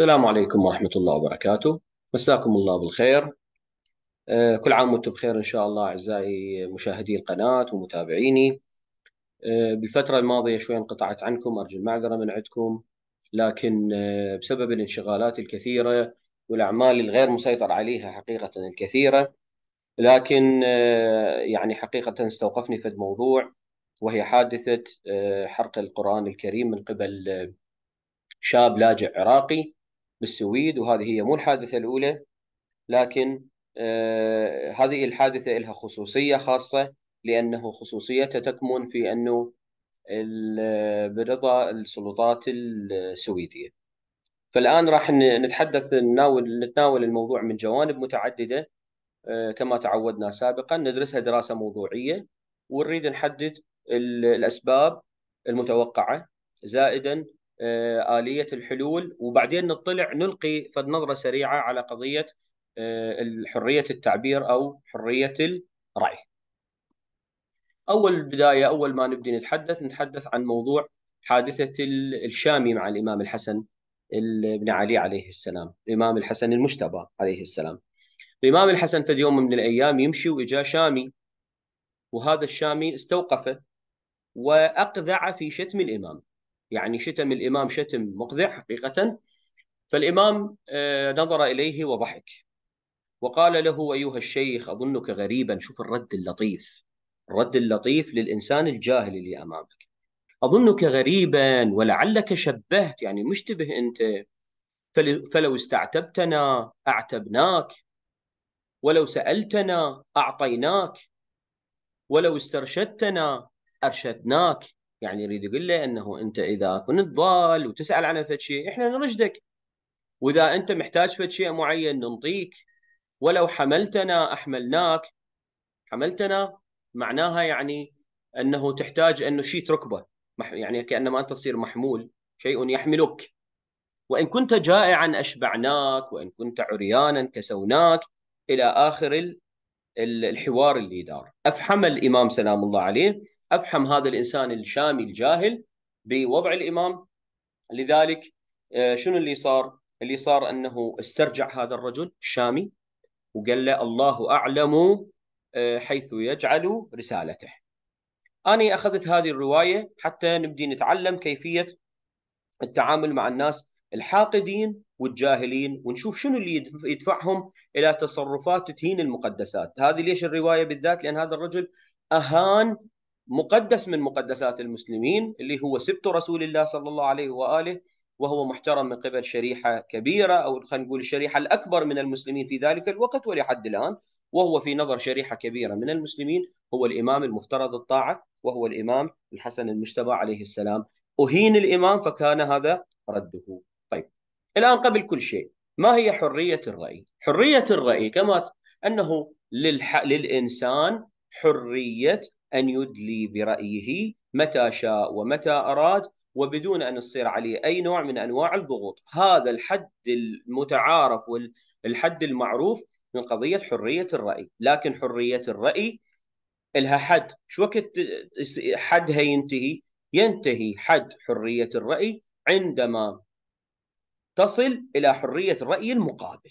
السلام عليكم ورحمة الله وبركاته مساكم الله بالخير آه، كل عام وانتم بخير إن شاء الله أعزائي مشاهدي القناة ومتابعيني آه، بالفترة الماضية شوي انقطعت عنكم أرجو المعذرة من عندكم لكن آه، بسبب الانشغالات الكثيرة والأعمال الغير مسيطر عليها حقيقة الكثيرة لكن يعني حقيقة استوقفني في الموضوع وهي حادثة حرق القرآن الكريم من قبل شاب لاجئ عراقي بالسويد وهذه هي مو الحادثه الاولى لكن آه، هذه الحادثه لها خصوصيه خاصه لانه خصوصيتها تكمن في انه آه، برضا السلطات السويديه. فالان راح نتحدث نناول نتناول الموضوع من جوانب متعدده آه، كما تعودنا سابقا ندرسها دراسه موضوعيه ونريد نحدد الاسباب المتوقعه زائدا آه، آلية الحلول وبعدين نطلع نلقي فد نظرة سريعة على قضية آه، حرية التعبير أو حرية الرأي أول بداية أول ما نبدأ نتحدث نتحدث عن موضوع حادثة الشامي مع الإمام الحسن بن علي عليه السلام الإمام الحسن المجتبى عليه السلام الإمام الحسن في يوم من الأيام يمشي وإجا شامي وهذا الشامي استوقفه وأقذع في شتم الإمام يعني شتم الإمام شتم مقذع حقيقة فالإمام آه، نظر إليه وضحك وقال له أيها الشيخ أظنك غريبا شوف الرد اللطيف الرد اللطيف للإنسان الجاهل اللي أمامك أظنك غريبا ولعلك شبهت يعني مشتبه أنت فلو استعتبتنا أعتبناك ولو سألتنا أعطيناك ولو استرشدتنا أرشدناك يعني يريد يقول له انه انت اذا كنت ضال وتسال عن فد شيء احنا نرشدك واذا انت محتاج فد شيء معين ننطيك ولو حملتنا احملناك حملتنا معناها يعني انه تحتاج انه شيء تركبه يعني كانما انت تصير محمول شيء يحملك وان كنت جائعا اشبعناك وان كنت عريانا كسوناك الى اخر الحوار اللي دار افحم الامام سلام الله عليه افحم هذا الانسان الشامي الجاهل بوضع الامام لذلك آه، شنو اللي صار؟ اللي صار انه استرجع هذا الرجل الشامي وقال له الله اعلم آه، حيث يجعل رسالته. انا اخذت هذه الروايه حتى نبدي نتعلم كيفيه التعامل مع الناس الحاقدين والجاهلين ونشوف شنو اللي يدفعهم الى تصرفات تهين المقدسات، هذه ليش الروايه بالذات؟ لان هذا الرجل اهان مقدس من مقدسات المسلمين اللي هو سبت رسول الله صلى الله عليه واله وهو محترم من قبل شريحه كبيره او خلينا نقول الشريحه الاكبر من المسلمين في ذلك الوقت ولحد الان وهو في نظر شريحه كبيره من المسلمين هو الامام المفترض الطاعه وهو الامام الحسن المجتبى عليه السلام اهين الامام فكان هذا رده. طيب الان قبل كل شيء ما هي حريه الراي؟ حريه الراي كما انه للح... للانسان حريه أن يدلي برأيه متى شاء ومتى أراد وبدون أن يصير عليه أي نوع من أنواع الضغوط هذا الحد المتعارف والحد المعروف من قضية حرية الرأي لكن حرية الرأي لها حد شو وقت حدها ينتهي ينتهي حد حرية الرأي عندما تصل إلى حرية الرأي المقابل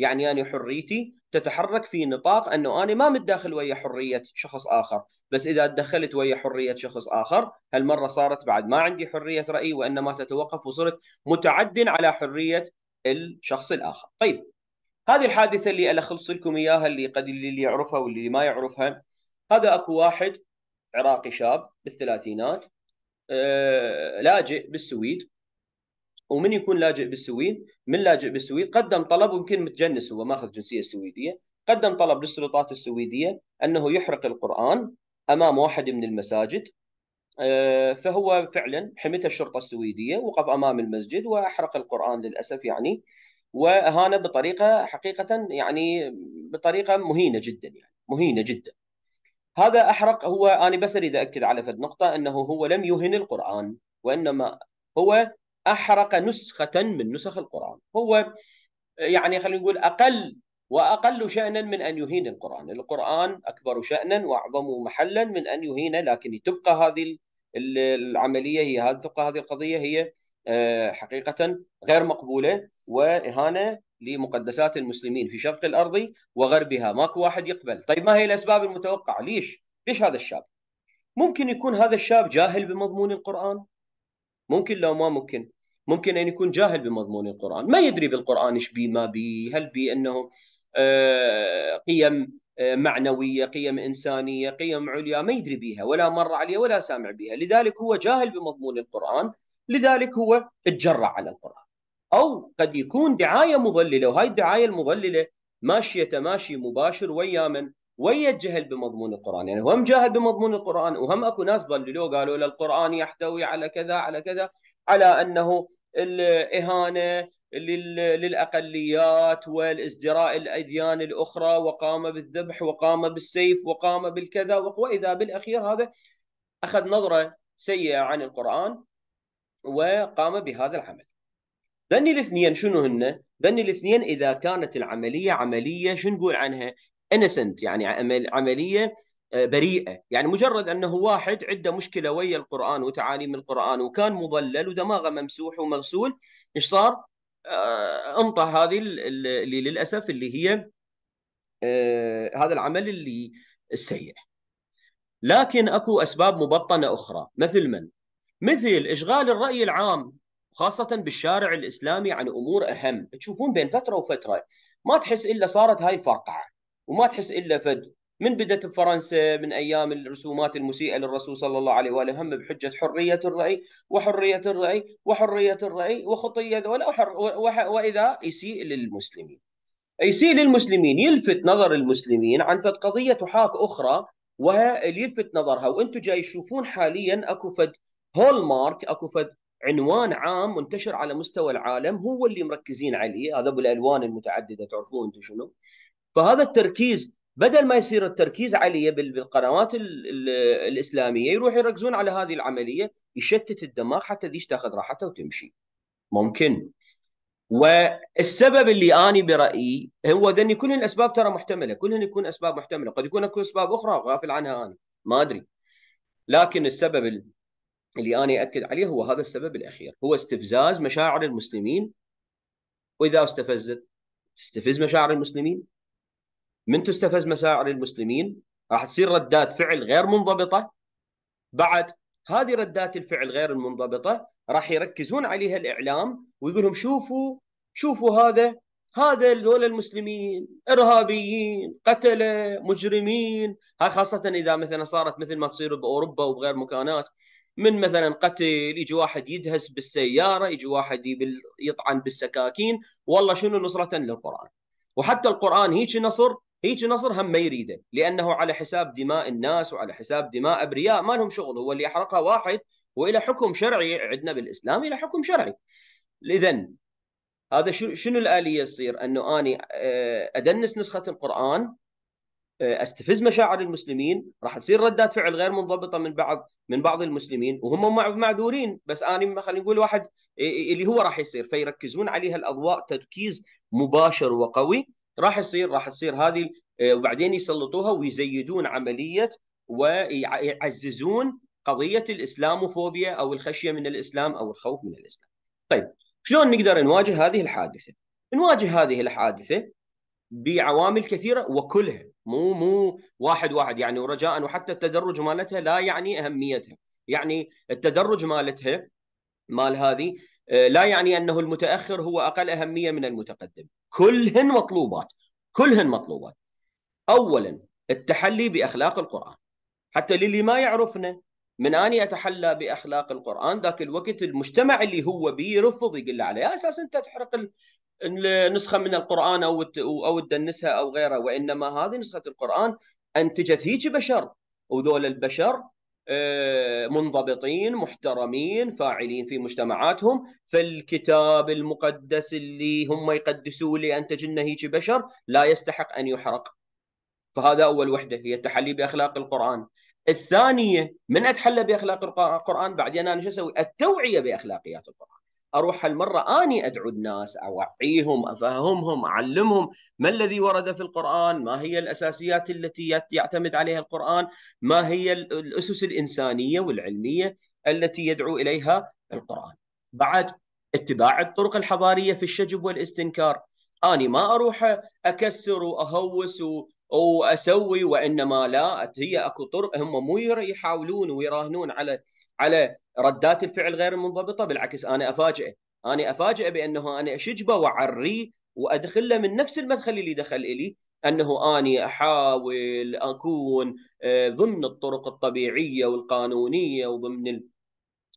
يعني أنا حريتي تتحرك في نطاق أنه أنا ما متداخل ويا حرية شخص آخر بس إذا تدخلت ويا حرية شخص آخر هالمرة صارت بعد ما عندي حرية رأي وإنما تتوقف وصرت متعد على حرية الشخص الآخر طيب هذه الحادثة اللي ألخص لكم إياها اللي قد اللي يعرفها واللي ما يعرفها هذا أكو واحد عراقي شاب بالثلاثينات آه، لاجئ بالسويد ومن يكون لاجئ بالسويد من لاجئ بالسويد قدم طلب ويمكن متجنس هو ماخذ جنسيه سويديه قدم طلب للسلطات السويديه انه يحرق القران امام واحد من المساجد آه، فهو فعلا حمته الشرطه السويديه وقف امام المسجد واحرق القران للاسف يعني واهانه بطريقه حقيقه يعني بطريقه مهينه جدا يعني مهينه جدا هذا احرق هو انا بس اريد اكد على فد نقطه انه هو لم يهن القران وانما هو احرق نسخه من نسخ القران هو يعني خلينا نقول اقل واقل شانا من ان يهين القران القران اكبر شانا واعظم محلا من ان يهين لكن تبقى هذه العمليه هي هذه تبقى هذه القضيه هي آه، حقيقه غير مقبوله واهانه لمقدسات المسلمين في شرق الارض وغربها ماكو واحد يقبل طيب ما هي الاسباب المتوقعه ليش ليش هذا الشاب ممكن يكون هذا الشاب جاهل بمضمون القران ممكن لو ما ممكن ممكن ان يكون جاهل بمضمون القران ما يدري بالقران ايش بي ما بي هل بي انه آه، قيم آه، معنويه قيم انسانيه قيم عليا ما يدري بها ولا مر عليه ولا سامع بها لذلك هو جاهل بمضمون القران لذلك هو اتجرع على القران او قد يكون دعايه مضلله وهي الدعايه المضلله ماشيه تماشي مباشر ويا من الجهل بمضمون القران يعني هم جاهل بمضمون القران وهم اكو ناس ضللوه قالوا له القران يحتوي على كذا على كذا على انه الاهانه للاقليات والازدراء الاديان الاخرى وقام بالذبح وقام بالسيف وقام بالكذا واذا بالاخير هذا اخذ نظره سيئه عن القران وقام بهذا العمل. ذني الاثنين شنو هن؟ ذني الاثنين اذا كانت العمليه عمليه شنو نقول عنها؟ انسنت يعني عمليه آه، بريئه يعني مجرد انه واحد عنده مشكله ويا القران وتعاليم القران وكان مضلل ودماغه ممسوح ومغسول ايش صار آه، انطى هذه اللي للاسف اللي هي آه، هذا العمل اللي السيء لكن اكو اسباب مبطنه اخرى مثل من مثل اشغال الراي العام خاصه بالشارع الاسلامي عن امور اهم تشوفون بين فتره وفتره ما تحس الا صارت هاي الفرقعه وما تحس الا فد من بدت بفرنسا من ايام الرسومات المسيئه للرسول صلى الله عليه واله هم بحجه حريه الراي وحريه الراي وحريه الراي وخطيه ذولا واذا يسيء للمسلمين. يسيء للمسلمين يلفت نظر المسلمين عن فد قضيه تحاك اخرى وهي يلفت نظرها وانتم جاي تشوفون حاليا اكو فد هول مارك اكو فد عنوان عام منتشر على مستوى العالم هو اللي مركزين عليه هذا بالالوان المتعدده تعرفون انتم شنو فهذا التركيز بدل ما يصير التركيز عليه بالقنوات الاسلاميه يروح يركزون على هذه العمليه يشتت الدماغ حتى ذيش تاخذ راحتها وتمشي ممكن والسبب اللي اني برايي هو ذني كل الاسباب ترى محتمله كلهن يكون اسباب محتمله قد يكون اكو اسباب اخرى غافل عنها اني ما ادري لكن السبب اللي انا اكد عليه هو هذا السبب الاخير هو استفزاز مشاعر المسلمين واذا استفزت تستفز مشاعر المسلمين من تستفز مشاعر المسلمين راح تصير ردات فعل غير منضبطه بعد هذه ردات الفعل غير المنضبطه راح يركزون عليها الاعلام ويقول لهم شوفوا شوفوا هذا هذا دول المسلمين ارهابيين قتله مجرمين هاي خاصه اذا مثلا صارت مثل ما تصير باوروبا وبغير مكانات من مثلا قتل يجي واحد يدهس بالسياره يجي واحد يطعن بالسكاكين والله شنو نصره للقران وحتى القران هيك نصر هيجي نصر هم ما يريده لانه على حساب دماء الناس وعلى حساب دماء ابرياء ما لهم شغل هو اللي احرقها واحد والى حكم شرعي عندنا بالاسلام الى حكم شرعي اذا هذا شنو الاليه تصير انه اني آه، ادنس نسخه القران آه، استفز مشاعر المسلمين راح تصير ردات فعل غير منضبطه من بعض من بعض المسلمين وهم معذورين بس اني خلينا نقول واحد اللي هو راح يصير فيركزون عليها الاضواء تركيز مباشر وقوي راح يصير راح تصير هذه آه، وبعدين يسلطوها ويزيدون عمليه ويعززون قضيه الاسلاموفوبيا او الخشيه من الاسلام او الخوف من الاسلام. طيب شلون نقدر نواجه هذه الحادثه؟ نواجه هذه الحادثه بعوامل كثيره وكلها مو مو واحد واحد يعني ورجاء وحتى التدرج مالتها لا يعني اهميتها، يعني التدرج مالتها مال هذه آه، لا يعني انه المتاخر هو اقل اهميه من المتقدم كلهن مطلوبات كلهن مطلوبات اولا التحلي باخلاق القران حتى للي ما يعرفنا من اني اتحلى باخلاق القران ذاك الوقت المجتمع اللي هو بيه رفض يقول له على اساس انت تحرق النسخه من القران او او تدنسها او غيره وانما هذه نسخه القران انتجت هيك بشر وذول البشر آه، منضبطين محترمين فاعلين في مجتمعاتهم فالكتاب المقدس اللي هم يقدسوه لأن انتج هيجي بشر لا يستحق ان يحرق فهذا اول وحده هي التحلي باخلاق القران الثانيه من اتحلى باخلاق القران بعدين انا شو اسوي التوعيه باخلاقيات القران اروح هالمره اني ادعو الناس اوعيهم افهمهم اعلمهم ما الذي ورد في القران ما هي الاساسيات التي يعتمد عليها القران ما هي الاسس الانسانيه والعلميه التي يدعو اليها القران بعد اتباع الطرق الحضاريه في الشجب والاستنكار اني ما اروح اكسر واهوس واسوي وانما لا هي اكو طرق هم مو يحاولون ويراهنون على على ردات الفعل غير المنضبطه بالعكس انا افاجئه انا افاجئه بانه انا اشجبه واعريه وادخله من نفس المدخل اللي دخل الي انه اني احاول اكون آه، ضمن الطرق الطبيعيه والقانونيه وضمن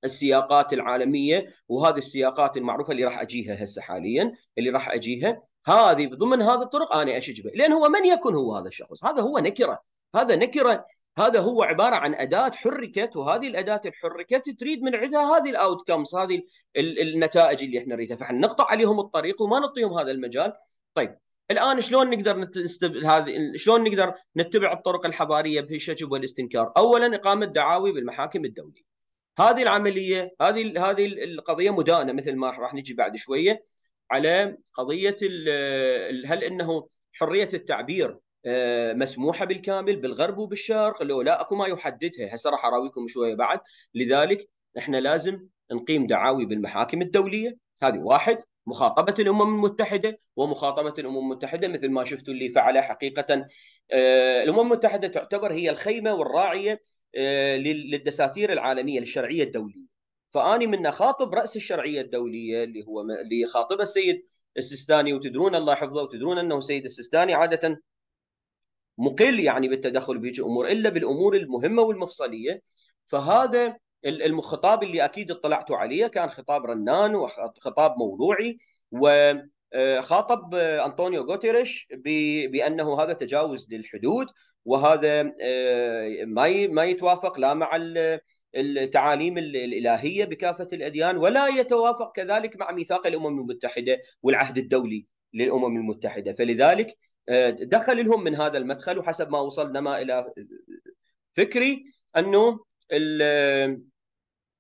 السياقات العالميه وهذه السياقات المعروفه اللي راح اجيها هسه حاليا اللي راح اجيها هذه ضمن هذه الطرق انا اشجبه لان هو من يكون هو هذا الشخص هذا هو نكره هذا نكره هذا هو عباره عن اداه حركت وهذه الاداه الحركت تريد من عندها هذه الاوت كمز هذه النتائج اللي احنا نريدها فاحنا نقطع عليهم الطريق وما نعطيهم هذا المجال طيب الان شلون نقدر نستب... هذه شلون نقدر نتبع الطرق الحضاريه في الشجب والاستنكار اولا اقامه دعاوي بالمحاكم الدوليه هذه العمليه هذه هذه القضيه مدانه مثل ما راح نجي بعد شويه على قضيه ال... هل انه حريه التعبير آه، مسموحه بالكامل بالغرب وبالشرق لو لا اكو ما يحددها هسه راح اراويكم شويه بعد لذلك احنا لازم نقيم دعاوي بالمحاكم الدوليه هذه واحد مخاطبة الأمم المتحدة ومخاطبة الأمم المتحدة مثل ما شفتوا اللي فعله حقيقة آه، الأمم المتحدة تعتبر هي الخيمة والراعية آه، للدساتير العالمية للشرعية الدولية فأني من أخاطب رأس الشرعية الدولية اللي هو اللي خاطبه السيد السيستاني وتدرون الله يحفظه وتدرون أنه سيد السيستاني عادة مقل يعني بالتدخل بهيك امور الا بالامور المهمه والمفصليه فهذا الخطاب اللي اكيد اطلعتوا عليه كان خطاب رنان وخطاب موضوعي وخاطب آه، آه، انطونيو غوتيريش بانه هذا تجاوز للحدود وهذا آه، ما ما يتوافق لا مع التعاليم الالهيه بكافه الاديان ولا يتوافق كذلك مع ميثاق الامم المتحده والعهد الدولي للامم المتحده فلذلك دخل لهم من هذا المدخل وحسب ما وصلنا ما الى فكري انه آه،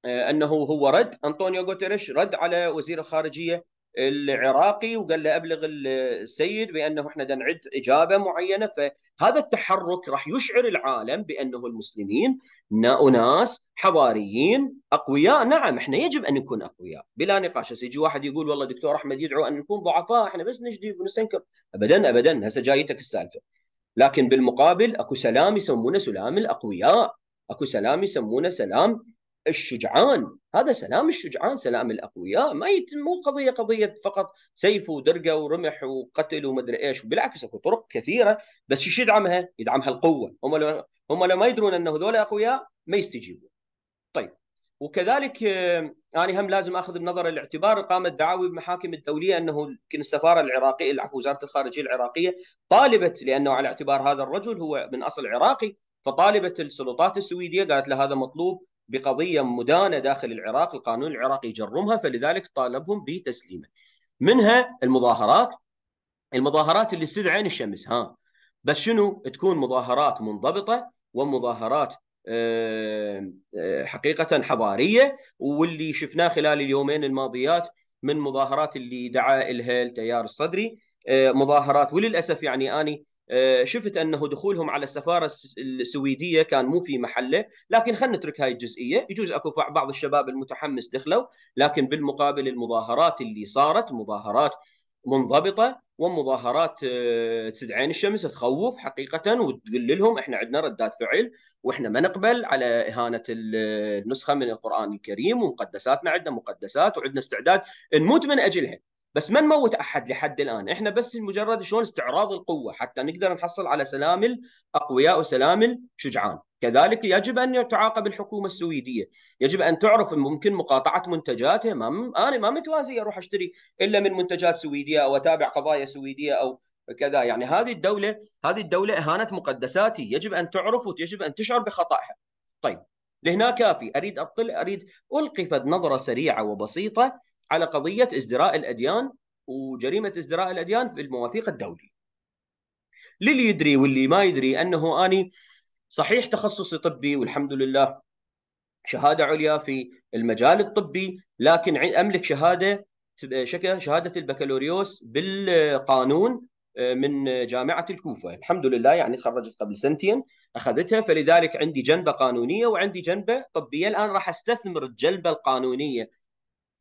انه هو رد انطونيو غوتيريش رد على وزير الخارجيه العراقي وقال له ابلغ السيد بانه احنا نعد اجابه معينه فهذا التحرك راح يشعر العالم بانه المسلمين اناس حضاريين اقوياء نعم احنا يجب ان نكون اقوياء بلا نقاش يجي واحد يقول والله دكتور احمد يدعو ان نكون ضعفاء احنا بس نجدي ونستنكر ابدا ابدا هسه جايتك السالفه لكن بالمقابل اكو سلام يسمونه سلام الاقوياء اكو سلام يسمونه سلام الشجعان هذا سلام الشجعان سلام الأقوياء ما يتم مو قضية قضية فقط سيف ودرقة ورمح وقتل ومدري إيش بالعكس أكو طرق كثيرة بس شو يدعمها؟ يدعمها القوة هم لو, هم لو ما يدرون انه هذول أقوياء ما يستجيبون طيب وكذلك آه، أنا هم لازم أخذ بنظر الاعتبار قامت دعاوي بمحاكم الدولية أنه يمكن السفارة العراقية العفو وزارة الخارجية العراقية طالبت لأنه على اعتبار هذا الرجل هو من أصل عراقي فطالبت السلطات السويدية قالت له هذا مطلوب بقضيه مدانه داخل العراق، القانون العراقي يجرمها فلذلك طالبهم بتسليمه. منها المظاهرات المظاهرات اللي تسد عين الشمس ها بس شنو تكون مظاهرات منضبطه ومظاهرات آه، حقيقه حضاريه واللي شفناه خلال اليومين الماضيات من مظاهرات اللي دعا الها التيار الصدري آه، مظاهرات وللاسف يعني اني آه، شفت انه دخولهم على السفاره السويديه كان مو في محله، لكن خلينا نترك هاي الجزئيه، يجوز اكو بعض الشباب المتحمس دخلوا، لكن بالمقابل المظاهرات اللي صارت مظاهرات منضبطه ومظاهرات آه، تسد عين الشمس تخوف حقيقه وتقول لهم احنا عندنا ردات فعل واحنا ما نقبل على اهانه آه، النسخه من القران الكريم ومقدساتنا عندنا مقدسات وعندنا استعداد نموت من اجلها بس ما نموت احد لحد الان احنا بس مجرد شلون استعراض القوه حتى نقدر نحصل على سلام الاقوياء وسلام الشجعان كذلك يجب ان تعاقب الحكومه السويديه يجب ان تعرف ممكن مقاطعه منتجاتها ما م... انا ما متوازي اروح اشتري الا من منتجات سويديه او اتابع قضايا سويديه او كذا يعني هذه الدوله هذه الدوله اهانت مقدساتي يجب ان تعرف ويجب ان تشعر بخطائها طيب لهنا كافي اريد اطل اريد القي فد نظره سريعه وبسيطه على قضيه ازدراء الاديان وجريمه ازدراء الاديان في المواثيق الدولي للي يدري واللي ما يدري انه اني صحيح تخصصي طبي والحمد لله شهاده عليا في المجال الطبي لكن املك شهاده شهاده البكالوريوس بالقانون آه، من جامعه الكوفه الحمد لله يعني تخرجت قبل سنتين اخذتها فلذلك عندي جنبه قانونيه وعندي جنبه طبيه الان راح استثمر الجلبه القانونيه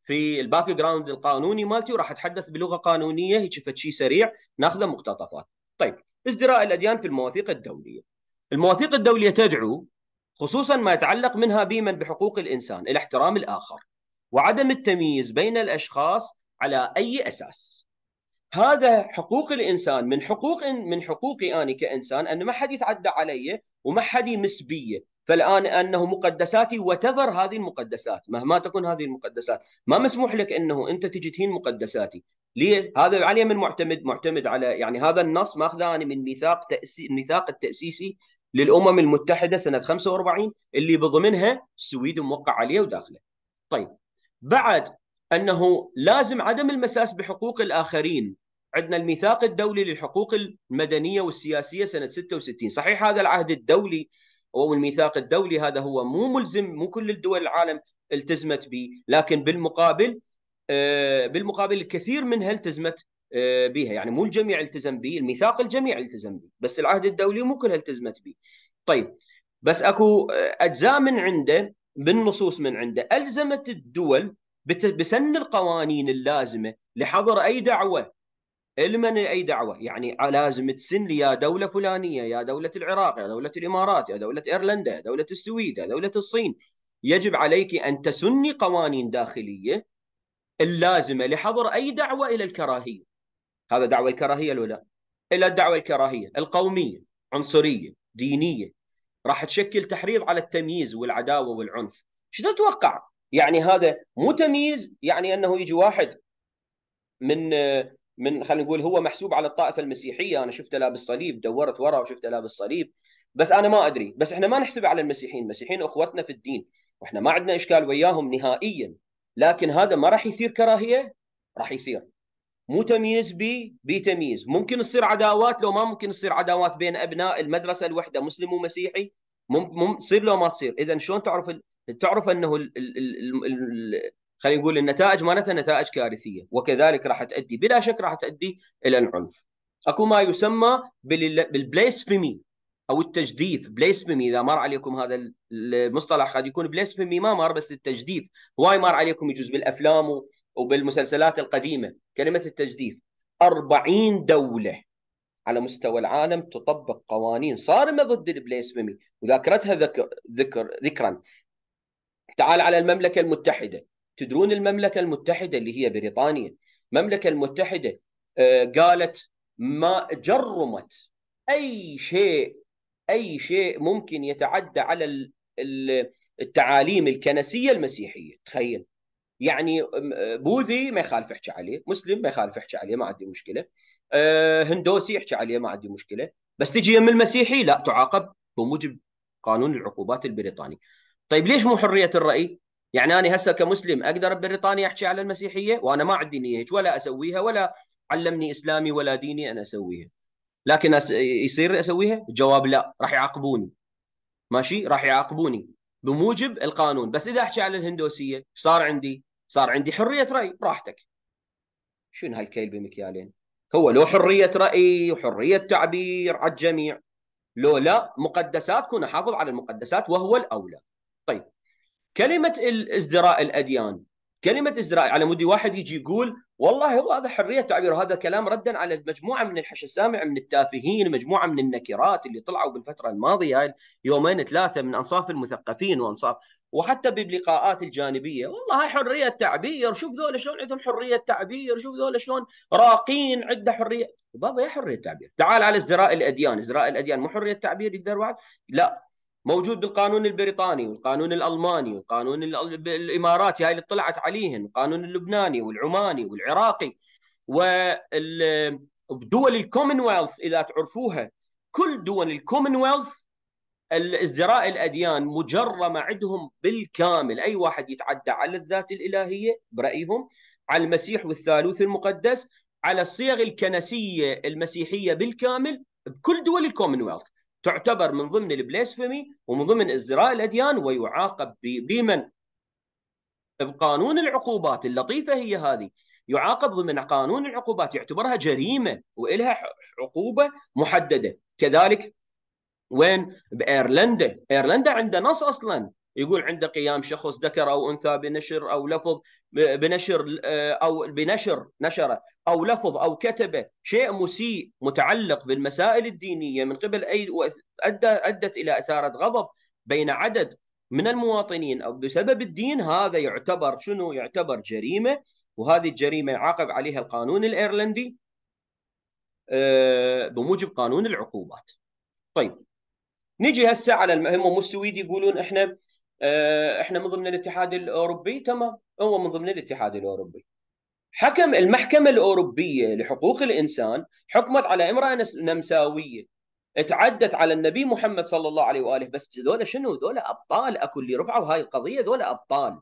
في الباك جراوند القانوني مالتي وراح اتحدث بلغه قانونيه هيك شيء سريع ناخذه مقتطفات. طيب ازدراء الاديان في المواثيق الدوليه. المواثيق الدوليه تدعو خصوصا ما يتعلق منها بمن بحقوق الانسان الى احترام الاخر وعدم التمييز بين الاشخاص على اي اساس. هذا حقوق الانسان من حقوق من حقوقي انا كانسان ان ما حد يتعدى علي وما حد يمس بي فالان انه مقدساتي وتفر هذه المقدسات مهما تكون هذه المقدسات ما مسموح لك انه انت تجي تهين مقدساتي ليه هذا عليه من معتمد معتمد على يعني هذا النص ماخذه انا من ميثاق تاسيس الميثاق التاسيسي للامم المتحده سنه 45 اللي بضمنها السويد موقع عليه وداخله طيب بعد انه لازم عدم المساس بحقوق الاخرين عندنا الميثاق الدولي للحقوق المدنيه والسياسيه سنه 66 صحيح هذا العهد الدولي او الميثاق الدولي هذا هو مو ملزم مو كل الدول العالم التزمت به لكن بالمقابل آه، بالمقابل الكثير منها التزمت آه، بها يعني مو الجميع التزم به الميثاق الجميع التزم به بس العهد الدولي مو كلها التزمت به طيب بس اكو آه، اجزاء من عنده بالنصوص من عنده الزمت الدول بسن القوانين اللازمه لحظر اي دعوه المن اي دعوه يعني آه، لازم تسن لي يا دوله فلانيه يا دوله العراق يا دوله الامارات يا دوله ايرلندا يا دوله السويد يا دوله الصين يجب عليك ان تسني قوانين داخليه اللازمه لحظر اي دعوه الى الكراهيه هذا دعوه الكراهيه الاولى الى الدعوه الكراهيه القوميه عنصريه دينيه راح تشكل تحريض على التمييز والعداوه والعنف شو تتوقع يعني هذا مو تمييز يعني انه يجي واحد من آه، من خلينا نقول هو محسوب على الطائفه المسيحيه انا شفته لابس صليب دورت ورا وشفته لابس صليب بس انا ما ادري بس احنا ما نحسب على المسيحيين المسيحيين اخوتنا في الدين واحنا ما عندنا اشكال وياهم نهائيا لكن هذا ما راح يثير كراهيه راح يثير مو تمييز بي بتمييز ممكن تصير عداوات لو ما ممكن تصير عداوات بين ابناء المدرسه الوحده مسلم ومسيحي مم تصير لو ما تصير اذا شلون تعرف تعرف انه خلينا نقول النتائج مالتها نتائج كارثيه وكذلك راح تؤدي بلا شك راح تؤدي الى العنف اكو ما يسمى بالبليسفيمي او التجديف بليسفيمي اذا مر عليكم هذا المصطلح قد يكون بليسفيمي ما مر بس التجديف هواي مر عليكم يجوز بالافلام وبالمسلسلات القديمه كلمه التجديف 40 دوله على مستوى العالم تطبق قوانين صارمه ضد البليسفيمي وذاكرتها ذكر ذكر ذكرا تعال على المملكه المتحده تدرون المملكه المتحده اللي هي بريطانيا المملكه المتحده آه، قالت ما جرمت اي شيء اي شيء ممكن يتعدى على التعاليم الكنسيه المسيحيه تخيل يعني آه، آه، بوذي ما يخالف احكي عليه مسلم ما يخالف احكي عليه ما عندي مشكله هندوسي احكي عليه ما عندي مشكله بس تجي يم المسيحي لا تعاقب بموجب قانون العقوبات البريطاني طيب ليش مو حريه الراي يعني انا هسه كمسلم اقدر ببريطانيا احكي على المسيحيه وانا ما عندي نيه ولا اسويها ولا علمني اسلامي ولا ديني ان اسويها لكن أس... يصير اسويها الجواب لا راح يعاقبوني ماشي راح يعاقبوني بموجب القانون بس اذا احكي على الهندوسيه صار عندي صار عندي حريه راي براحتك شنو هالكيل بمكيالين هو لو حريه راي وحريه تعبير على الجميع لو لا مقدسات كنا حافظ على المقدسات وهو الاولى طيب كلمه ازدراء الاديان كلمه ازدراء على مودي واحد يجي يقول والله هو هذا حريه تعبير هذا كلام ردا على مجموعه من الحش السامع من التافهين مجموعه من النكرات اللي طلعوا بالفتره الماضيه هاي يومين ثلاثه من انصاف المثقفين وانصاف وحتى باللقاءات الجانبيه والله هاي حريه تعبير شوف ذولا شلون عندهم حريه تعبير شوف ذولا شلون راقين عنده حريه بابا يا حريه تعبير تعال على ازدراء الاديان ازدراء الاديان مو حريه تعبير يقدر واحد لا موجود بالقانون البريطاني والقانون الالماني والقانون الاماراتي هاي اللي اطلعت عليهن القانون اللبناني والعماني والعراقي ودول الكومنولث اذا تعرفوها كل دول الكومنولث ازدراء الاديان مجرمه عندهم بالكامل اي واحد يتعدى على الذات الالهيه برايهم على المسيح والثالوث المقدس على الصيغ الكنسيه المسيحيه بالكامل بكل دول الكومنولث تعتبر من ضمن البليسفمي ومن ضمن ازدراء الاديان ويعاقب بمن؟ بقانون العقوبات اللطيفه هي هذه يعاقب ضمن قانون العقوبات يعتبرها جريمه والها عقوبه محدده كذلك وين بايرلندا ايرلندا عندها نص اصلا يقول عند قيام شخص ذكر او انثى بنشر او لفظ بنشر آه، او بنشر نشره او لفظ او كتبه شيء مسيء متعلق بالمسائل الدينيه من قبل اي أدى ادت الى اثاره غضب بين عدد من المواطنين او بسبب الدين هذا يعتبر شنو؟ يعتبر جريمه وهذه الجريمه يعاقب عليها القانون الايرلندي آه، بموجب قانون العقوبات. طيب نجي هسه على المهم هم السويد يقولون احنا آه، احنا من ضمن الاتحاد الاوروبي تمام هو من ضمن الاتحاد الاوروبي حكم المحكمه الاوروبيه لحقوق الانسان حكمت على امراه نمساويه تعدت على النبي محمد صلى الله عليه واله بس ذولا شنو ذولا ابطال اكو اللي رفعوا هاي القضيه ذولا ابطال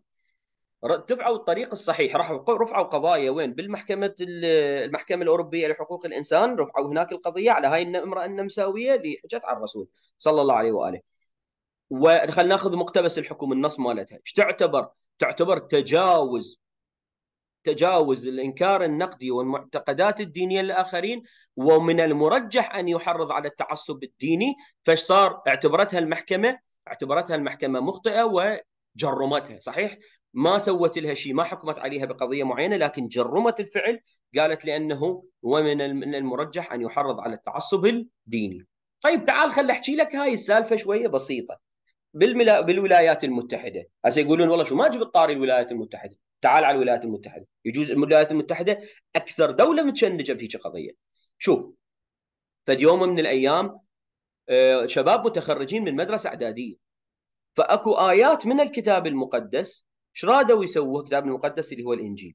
تبعوا الطريق الصحيح راحوا رفعوا قضايا وين بالمحكمه المحكمه الاوروبيه لحقوق الانسان رفعوا هناك القضيه على هاي الامراه النمساويه اللي حجت على الرسول صلى الله عليه واله وخلنا ناخذ مقتبس الحكومه النص مالتها ايش تعتبر تعتبر تجاوز تجاوز الانكار النقدي والمعتقدات الدينيه للاخرين ومن المرجح ان يحرض على التعصب الديني فايش صار اعتبرتها المحكمه اعتبرتها المحكمه مخطئه وجرمتها صحيح ما سوت لها شيء ما حكمت عليها بقضيه معينه لكن جرمت الفعل قالت لانه ومن المرجح ان يحرض على التعصب الديني طيب تعال خل احكي لك هاي السالفه شويه بسيطه بالملا... بالولايات المتحده هسه يقولون والله شو ما جبت طاري الولايات المتحده تعال على الولايات المتحده يجوز الولايات المتحده اكثر دوله متشنجه بهيك قضيه شوف فد يوم من الايام آه، شباب متخرجين من مدرسه اعداديه فاكو ايات من الكتاب المقدس ايش رادوا يسووه الكتاب المقدس اللي هو الانجيل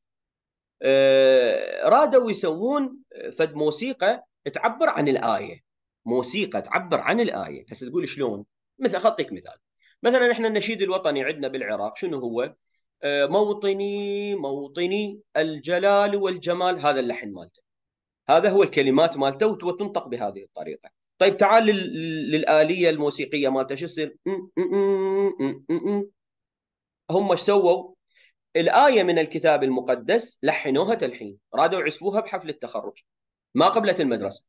آه، رادوا يسوون فد موسيقى تعبر عن الايه موسيقى تعبر عن الايه هسه تقول شلون مثل اعطيك مثال مثلا احنا النشيد الوطني عندنا بالعراق شنو هو؟ آه، موطني موطني الجلال والجمال هذا اللحن مالته هذا هو الكلمات مالته وتنطق بهذه الطريقه طيب تعال للاليه الموسيقيه مالته شو يصير هم ايش سووا الايه من الكتاب المقدس لحنوها تلحين رادوا يعزفوها بحفل التخرج ما قبلت المدرسه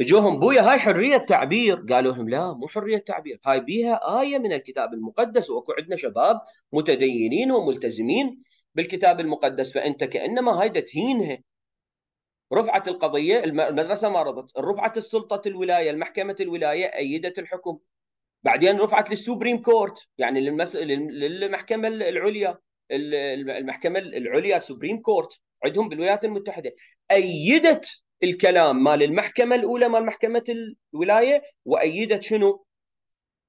اجوهم بويا هاي حريه تعبير قالوا لهم لا مو حريه تعبير هاي بيها ايه من الكتاب المقدس واكو عندنا شباب متدينين وملتزمين بالكتاب المقدس فانت كانما هاي تهينها رفعت القضيه المدرسه ما رضت رفعت السلطه الولايه المحكمه الولايه ايدت الحكم بعدين رفعت للسوبريم كورت يعني للمس... للمحكمه العليا المحكمه العليا سوبريم كورت عندهم بالولايات المتحده ايدت الكلام مال المحكمه الاولى مال محكمه الولايه وايدت شنو؟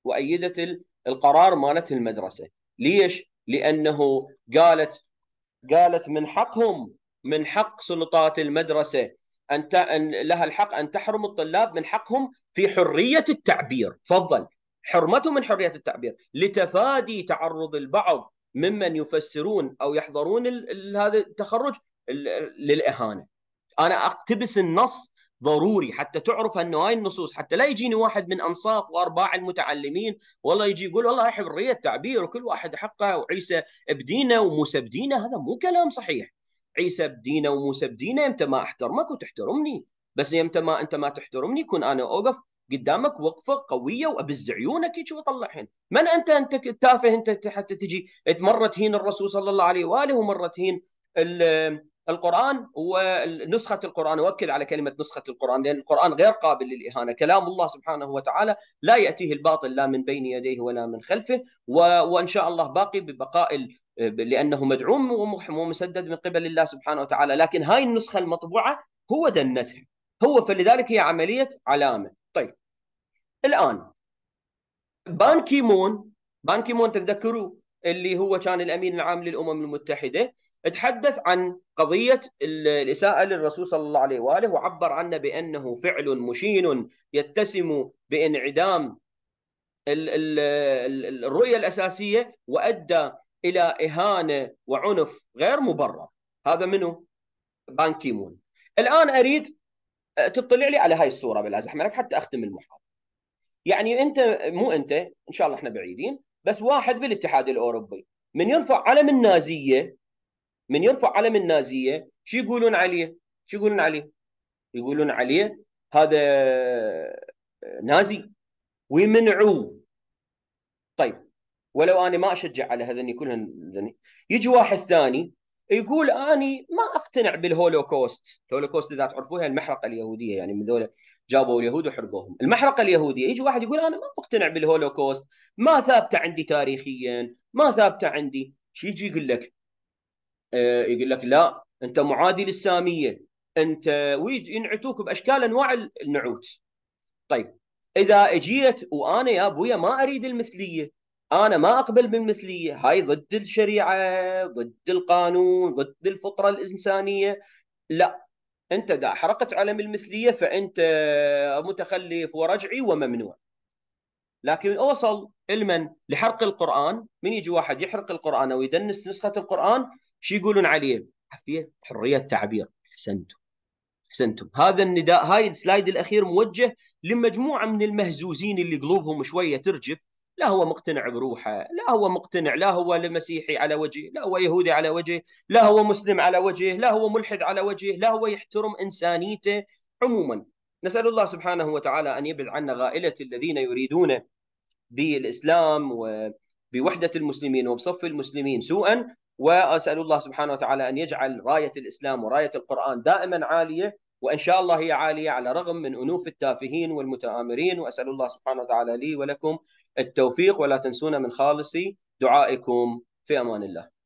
وايدت القرار مالت المدرسه، ليش؟ لانه قالت قالت من حقهم من حق سلطات المدرسه ان لها الحق ان تحرم الطلاب من حقهم في حريه التعبير، تفضل حرمتهم من حريه التعبير لتفادي تعرض البعض ممن يفسرون او يحضرون هذا التخرج للاهانه. انا اقتبس النص ضروري حتى تعرف انه هاي النصوص حتى لا يجيني واحد من انصاف وارباع المتعلمين والله يجي يقول والله حريه تعبير وكل واحد حقه وعيسى بدينه وموسى بدينه هذا مو كلام صحيح عيسى بدينه وموسى بدينه امتى ما احترمك وتحترمني بس يمتى ما انت ما تحترمني كن انا اوقف قدامك وقفه قويه وابز عيونك هيك واطلعهن، من انت انت تافه انت حتى تجي مره تهين الرسول صلى الله عليه واله ومره تهين القرآن ونسخة القرآن أؤكد على كلمة نسخة القرآن لأن القرآن غير قابل للإهانة كلام الله سبحانه وتعالى لا يأتيه الباطل لا من بين يديه ولا من خلفه و... وإن شاء الله باقي ببقاء لأنه مدعوم ومحم ومسدد من قبل الله سبحانه وتعالى لكن هاي النسخة المطبوعة هو دنسها هو فلذلك هي عملية علامة طيب الآن بانكيمون بانكيمون بان تتذكروا اللي هو كان الأمين العام للأمم المتحدة تحدث عن قضية الإساءة للرسول صلى الله عليه وآله وعبر عنه بأنه فعل مشين يتسم بانعدام الرؤية الأساسية وأدى إلى إهانة وعنف غير مبرر هذا منه بان كيمون الآن أريد آه، تطلع لي على هاي الصورة بلا زحمة لك حتى أختم المحاضرة يعني أنت مو أنت إن شاء الله إحنا بعيدين بس واحد بالاتحاد الأوروبي من يرفع علم النازية من يرفع علم النازيه شو يقولون عليه؟ شو يقولون عليه؟ يقولون عليه هذا آه، نازي ويمنعوه طيب ولو انا ما اشجع على هذا كلهم كلهن يجي واحد ثاني يقول اني ما اقتنع بالهولوكوست، الهولوكوست اذا تعرفوها المحرقه اليهوديه يعني من ذولا جابوا اليهود وحرقوهم، المحرقه اليهوديه يجي واحد يقول انا ما مقتنع بالهولوكوست، ما ثابته عندي تاريخيا، ما ثابته عندي، شي يجي يقول لك آه، يقول لك لا انت معادي للساميه انت وينعتوك باشكال انواع النعوت طيب اذا اجيت وانا يا ابويا ما اريد المثليه انا ما اقبل بالمثليه هاي ضد الشريعه ضد القانون ضد الفطره الانسانيه لا انت دا حرقت علم المثليه فانت متخلف ورجعي وممنوع لكن اوصل علما لحرق القران من يجي واحد يحرق القران او يدنس نسخه القران شو يقولون عليه؟ حريه حريه تعبير احسنتم احسنتم هذا النداء هاي السلايد الاخير موجه لمجموعه من المهزوزين اللي قلوبهم شويه ترجف لا هو مقتنع بروحه لا هو مقتنع لا هو مسيحي على وجهه لا هو يهودي على وجهه لا هو مسلم على وجهه لا هو ملحد على وجهه لا هو يحترم انسانيته عموما نسال الله سبحانه وتعالى ان يبعد عنا غائله الذين يريدون بالاسلام وبوحده المسلمين وبصف المسلمين سوءا واسال الله سبحانه وتعالى ان يجعل رايه الاسلام ورايه القران دائما عاليه وان شاء الله هي عاليه على رغم من انوف التافهين والمتآمرين واسال الله سبحانه وتعالى لي ولكم التوفيق ولا تنسونا من خالصي دعائكم في امان الله